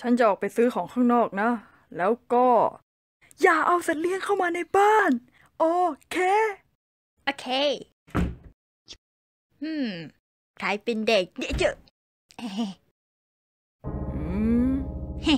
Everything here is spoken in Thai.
ฉันจะออกไปซื้อของข้างนอกนะ แล้วก็ อย่าเอาสัตว์เลี้ยงเข้ามาในบ้าน โอเค โอเคฮึมใครเป็นเด็กเดี๋ยวเจออเฮ้